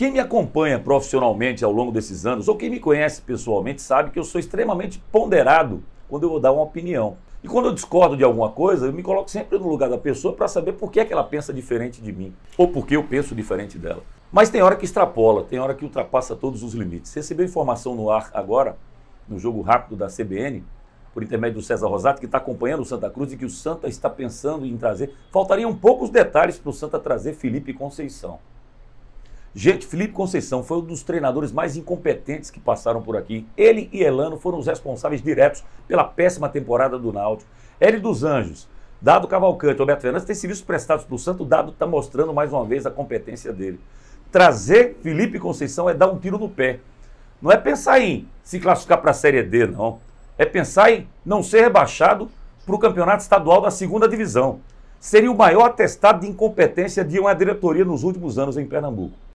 Quem me acompanha profissionalmente ao longo desses anos, ou quem me conhece pessoalmente, sabe que eu sou extremamente ponderado quando eu vou dar uma opinião. E quando eu discordo de alguma coisa, eu me coloco sempre no lugar da pessoa para saber por que, é que ela pensa diferente de mim, ou por que eu penso diferente dela. Mas tem hora que extrapola, tem hora que ultrapassa todos os limites. Recebeu informação no ar agora, no jogo rápido da CBN, por intermédio do César Rosato, que está acompanhando o Santa Cruz e que o Santa está pensando em trazer. Faltariam poucos detalhes para o Santa trazer Felipe Conceição. Gente, Felipe Conceição foi um dos treinadores mais incompetentes que passaram por aqui. Ele e Elano foram os responsáveis diretos pela péssima temporada do Náutico. L dos Anjos, Dado Cavalcante, Roberto Fernandes, tem serviços prestados para o Santo. Dado está mostrando mais uma vez a competência dele. Trazer Felipe Conceição é dar um tiro no pé. Não é pensar em se classificar para a Série D, não. É pensar em não ser rebaixado para o campeonato estadual da segunda divisão. Seria o maior atestado de incompetência de uma diretoria nos últimos anos em Pernambuco.